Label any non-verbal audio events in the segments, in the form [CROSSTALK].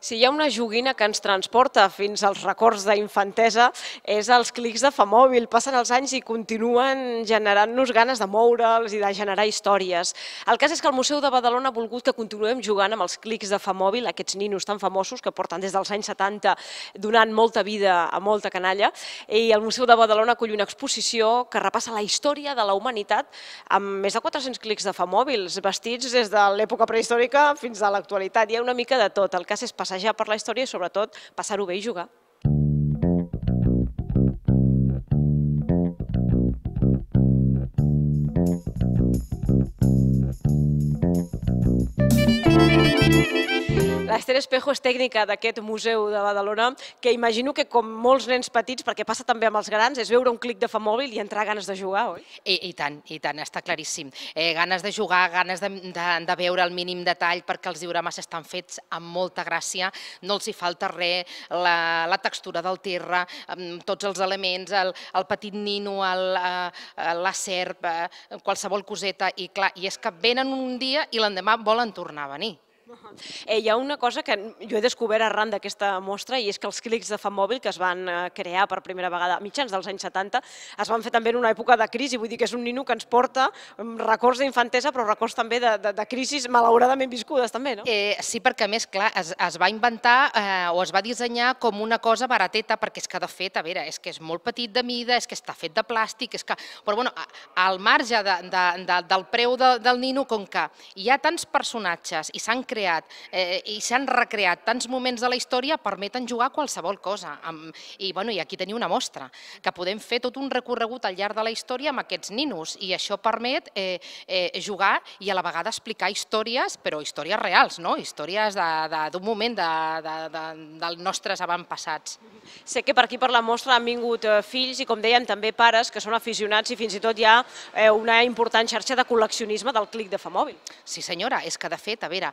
si hi ha una joguina que ens transporta fins als records d'infantesa, és els clics de Famòbil. Passen els anys i continuen generant-nos ganes de moure'ls i de generar històries. El cas és que el Museu de Badalona ha volgut que continuem jugant amb els clics de Famòbil, aquests ninos tan famosos que porten des dels anys 70 donant molta vida a molta canalla, i el Museu de Badalona acull una exposició que repassa la història de la humanitat amb més de 400 clics de Famòbils, vestits des de l'època prehistòrica fins a l'actualitat. Hi ha una mica de tot. El cas és passar passejar per la història i sobretot passar-ho bé i jugar. L'Ester Espejo és tècnica d'aquest Museu de Badalona, que imagino que com molts nens petits, perquè passa també amb els grans, és veure un clic de fa mòbil i entrar ganes de jugar, oi? I, i tant, i tant, està claríssim. Eh, ganes de jugar, ganes de, de, de veure el mínim detall, perquè els diorames estan fets amb molta gràcia, no els hi falta res, la, la textura del terra, mm, tots els elements, el, el petit nino, el, eh, la serp, eh, qualsevol coseta, i clar, i és que venen un dia i l'endemà volen tornar a venir. Eh, hi ha una cosa que jo he descobert arran d'aquesta mostra i és que els clics de fa mòbil que es van eh, crear per primera vegada a mitjans dels anys 70 es van fer també en una època de crisi, vull dir que és un nino que ens porta mm, records d'infantesa però records també de, de, de crisis malauradament viscudes també, no? Eh, sí, perquè a més, clar, es, es va inventar eh, o es va dissenyar com una cosa barateta perquè és que de fet, a veure, és que és molt petit de mida, és que està fet de plàstic, és que... Però bueno, al marge de, de, de, del preu de, del nino, com que hi ha tants personatges i s'han creat creat eh, i s'han recreat tants moments de la història, permeten jugar qualsevol cosa. Amb, I, bueno, I aquí teniu una mostra, que podem fer tot un recorregut al llarg de la història amb aquests ninos, i això permet eh, eh, jugar i a la vegada explicar històries, però històries reals, no? històries d'un moment de, de, de, dels nostres avantpassats. Sé que per aquí per la mostra han vingut eh, fills i, com dèiem, també pares que són aficionats i fins i tot hi ha eh, una important xarxa de col·leccionisme del clic de Famòbil. Sí senyora, és que de fet, a veure,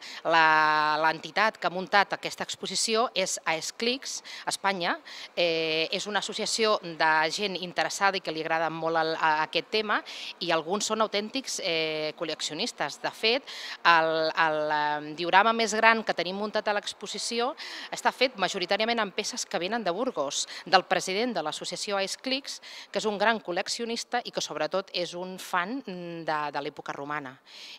L'entitat que ha muntat aquesta exposició és AESCLICS, Espanya. Eh, és una associació de gent interessada i que li agrada molt el, a aquest tema i alguns són autèntics eh, col·leccionistes. De fet, el, el diorama més gran que tenim muntat a l'exposició està fet majoritàriament amb peces que venen de Burgos, del president de l'associació AESCLICS, que és un gran col·leccionista i que sobretot és un fan mm, de, de l'època romana.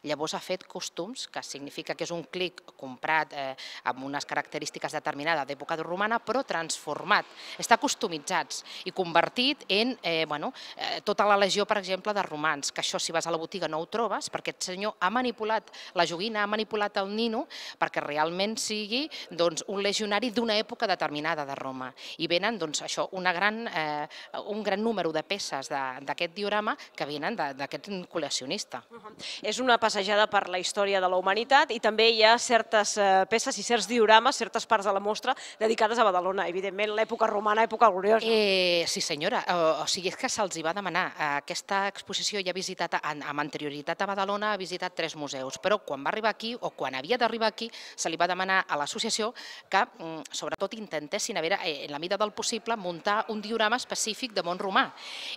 Llavors ha fet costums, que significa que és un clic fric comprat eh, amb unes característiques determinades d'època romana, però transformat, està customitzats i convertit en eh, bueno, eh, tota la legió, per exemple, de romans, que això si vas a la botiga no ho trobes, perquè aquest senyor ha manipulat la joguina, ha manipulat el nino perquè realment sigui doncs, un legionari d'una època determinada de Roma. I venen doncs, això, una gran, eh, un gran número de peces d'aquest diorama que venen d'aquest col·leccionista. Uh -huh. És una passejada per la història de la humanitat i també hi ha hi ha certes eh, peces i certs diorames, certes parts de la mostra dedicades a Badalona, evidentment l'època romana, època gloriosa. Eh, sí senyora, o, o sigui, és que se'ls va demanar. Eh, aquesta exposició ja ha visitat, amb anterioritat a Badalona, ha visitat tres museus, però quan va arribar aquí, o quan havia d'arribar aquí, se li va demanar a l'associació que, mm, sobretot, intentessin, a veure, eh, en la mida del possible, muntar un diorama específic de món romà.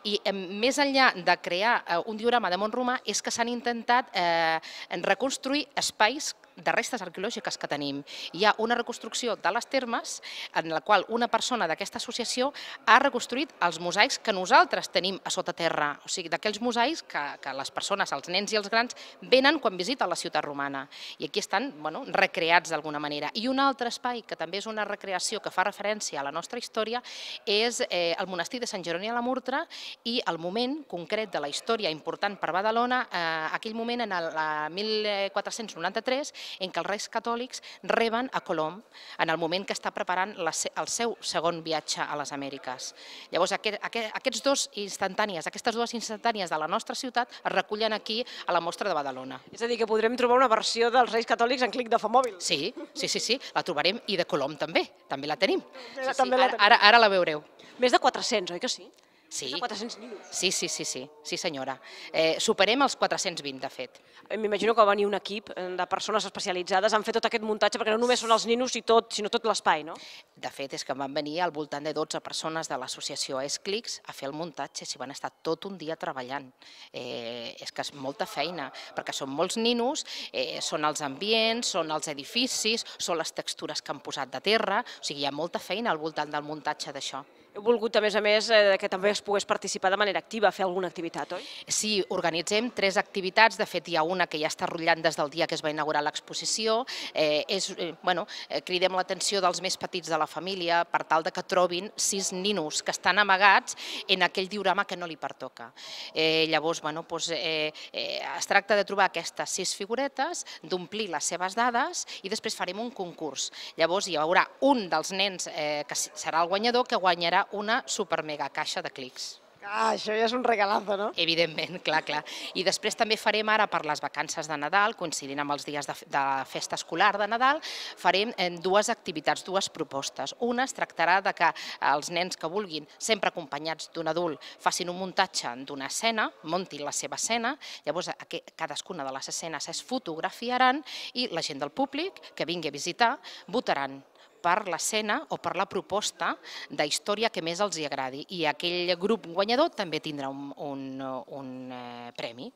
I més enllà de crear un diorama de món romà, és que s'han intentat eh, reconstruir espais de restes arqueològiques que tenim. Hi ha una reconstrucció de les termes en la qual una persona d'aquesta associació ha reconstruït els mosaics que nosaltres tenim a sota terra, o sigui, d'aquells mosaics que, que les persones, els nens i els grans, venen quan visiten la ciutat romana. I aquí estan bueno, recreats d'alguna manera. I un altre espai que també és una recreació que fa referència a la nostra història és eh, el monestir de Sant Jeroni a la Murtra i el moment concret de la història important per Badalona, eh, aquell moment en el 1493, eh, en què els reis catòlics reben a Colom en el moment que està preparant la, el seu segon viatge a les Amèriques. Llavors, aquest, aquest, aquests dos instantànies, aquestes dues instantànies de la nostra ciutat es recullen aquí a la mostra de Badalona. És a dir, que podrem trobar una versió dels Reis Catòlics en clic de famòbil. Sí, sí, sí, sí, la trobarem i de Colom també, també la tenim. Sí, sí, també la tenim. Ara, ara la veureu. Més de 400, oi que sí? Sí. 400 Sí, sí, sí, sí, sí senyora. Eh, superem els 420, de fet. Eh, m'imagino que va venir un equip eh, de persones especialitzades, han fet tot aquest muntatge, perquè no només són els ninos i tot, sinó tot l'espai, no? De fet, és que van venir al voltant de 12 persones de l'associació Esclics a fer el muntatge, si van estar tot un dia treballant. Eh, és que és molta feina, perquè són molts ninos, eh, són els ambients, són els edificis, són les textures que han posat de terra, o sigui, hi ha molta feina al voltant del muntatge d'això volgut, a més a més, eh, que també es pogués participar de manera activa, fer alguna activitat, oi? Sí, organitzem tres activitats. De fet, hi ha una que ja està rotllant des del dia que es va inaugurar l'exposició. Eh, és, eh, bueno, eh, cridem l'atenció dels més petits de la família per tal de que trobin sis ninos que estan amagats en aquell diorama que no li pertoca. Eh, llavors, bueno, doncs, eh, eh, es tracta de trobar aquestes sis figuretes, d'omplir les seves dades i després farem un concurs. Llavors hi haurà un dels nens eh, que serà el guanyador que guanyarà una supermega caixa de clics. Ah, això ja és un regalazo, no? Evidentment, [LAUGHS] clar, clar. I després també farem ara per les vacances de Nadal, coincidint amb els dies de, de festa escolar de Nadal, farem eh, dues activitats, dues propostes. Una es tractarà de que eh, els nens que vulguin, sempre acompanyats d'un adult, facin un muntatge d'una escena, montin la seva escena, llavors cadascuna de les escenes es fotografiaran i la gent del públic que vingui a visitar votaran per l'escena o per la proposta de història que més els hi agradi. I aquell grup guanyador també tindrà un, un, un eh, premi.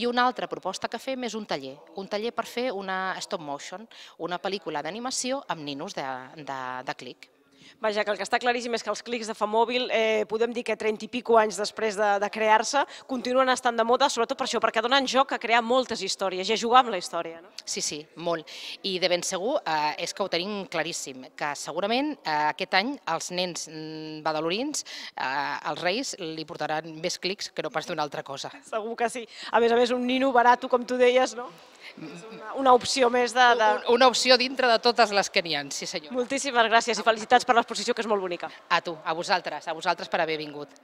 I una altra proposta que fem és un taller, un taller per fer una stop motion, una pel·lícula d'animació amb ninos de, de, de clic. Vaja, que el que està claríssim és que els clics de fa mòbil, eh, podem dir que 30 i pico anys després de, de crear-se, continuen estant de moda, sobretot per això, perquè donen joc a crear moltes històries i a jugar amb la història. No? Sí, sí, molt. I de ben segur eh, és que ho tenim claríssim, que segurament eh, aquest any els nens mm, badalorins, eh, els reis, li portaran més clics que no pas d'una altra cosa. [LAUGHS] Segur que sí. A més a més, un nino barato, com tu deies, no? Una, una opció més de... de... Una, una opció dintre de totes les que n'hi ha, sí senyor. Moltíssimes gràcies i felicitats per la exposició que és molt bonica. A tu, a vosaltres, a vosaltres per haver vingut.